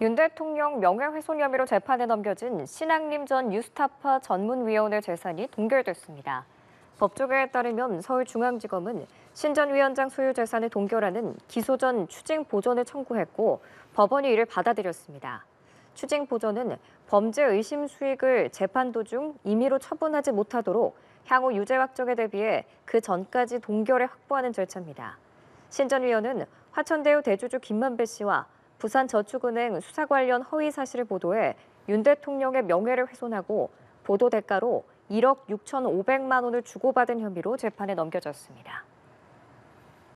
윤 대통령 명예훼손 혐의로 재판에 넘겨진 신학림 전 뉴스타파 전문위원회 재산이 동결됐습니다. 법조계에 따르면 서울중앙지검은 신 전 위원장 소유 재산을 동결하는 기소 전 추징 보전을 청구했고 법원이 이를 받아들였습니다. 추징 보전은 범죄 의심 수익을 재판 도중 임의로 처분하지 못하도록 향후 유죄 확정에 대비해 그 전까지 동결에 확보하는 절차입니다. 신 전 위원은 화천대유 대주주 김만배 씨와 부산저축은행 수사 관련 허위 사실을 보도해 윤 대통령의 명예를 훼손하고 보도 대가로 1억 6,500만 원을 주고받은 혐의로 재판에 넘겨졌습니다.